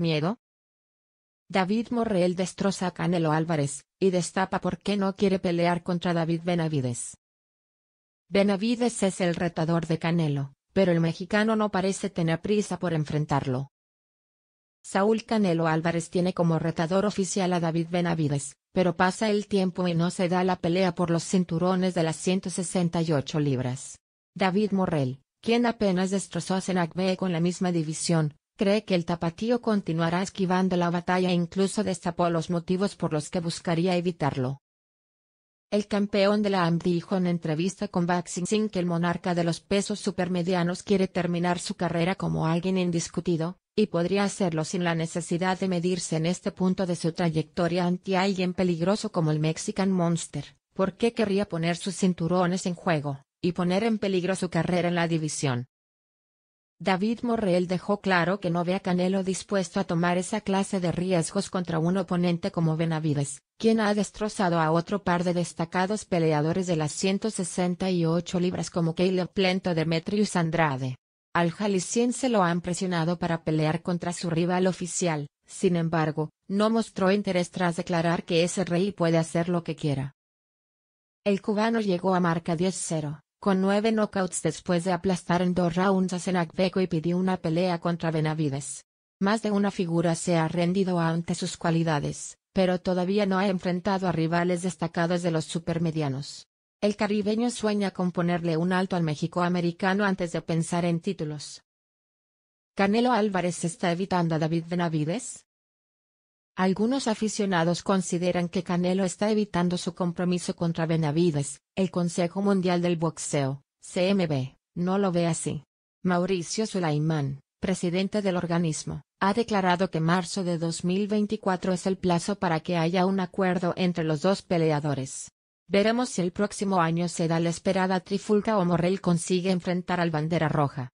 ¿Miedo? David Morrell destroza a Canelo Álvarez, y destapa por qué no quiere pelear contra David Benavides. Benavides es el retador de Canelo, pero el mexicano no parece tener prisa por enfrentarlo. Saúl Canelo Álvarez tiene como retador oficial a David Benavides, pero pasa el tiempo y no se da la pelea por los cinturones de las 168 libras. David Morrell, quien apenas destrozó a B con la misma división, cree que el tapatío continuará esquivando la batalla e incluso destapó los motivos por los que buscaría evitarlo. El campeón de la AM dijo en entrevista con Baxing que el monarca de los pesos supermedianos quiere terminar su carrera como alguien indiscutido, y podría hacerlo sin la necesidad de medirse en este punto de su trayectoria ante alguien peligroso como el Mexican Monster, ¿por qué querría poner sus cinturones en juego, y poner en peligro su carrera en la división? David Morrell dejó claro que no ve a Canelo dispuesto a tomar esa clase de riesgos contra un oponente como Benavides, quien ha destrozado a otro par de destacados peleadores de las 168 libras como Caleb Plento Demetrius Andrade. Al jalisciense lo han presionado para pelear contra su rival oficial, sin embargo, no mostró interés tras declarar que ese rey puede hacer lo que quiera. El cubano llegó a marca 10-0. Con nueve knockouts después de aplastar en dos rounds a Beko y pidió una pelea contra Benavides. Más de una figura se ha rendido ante sus cualidades, pero todavía no ha enfrentado a rivales destacados de los supermedianos. El caribeño sueña con ponerle un alto al americano antes de pensar en títulos. Canelo Álvarez está evitando a David Benavides, algunos aficionados consideran que Canelo está evitando su compromiso contra Benavides, el Consejo Mundial del Boxeo, CMB, no lo ve así. Mauricio Sulaimán, presidente del organismo, ha declarado que marzo de 2024 es el plazo para que haya un acuerdo entre los dos peleadores. Veremos si el próximo año se da la esperada trifulca o Morrell consigue enfrentar al bandera roja.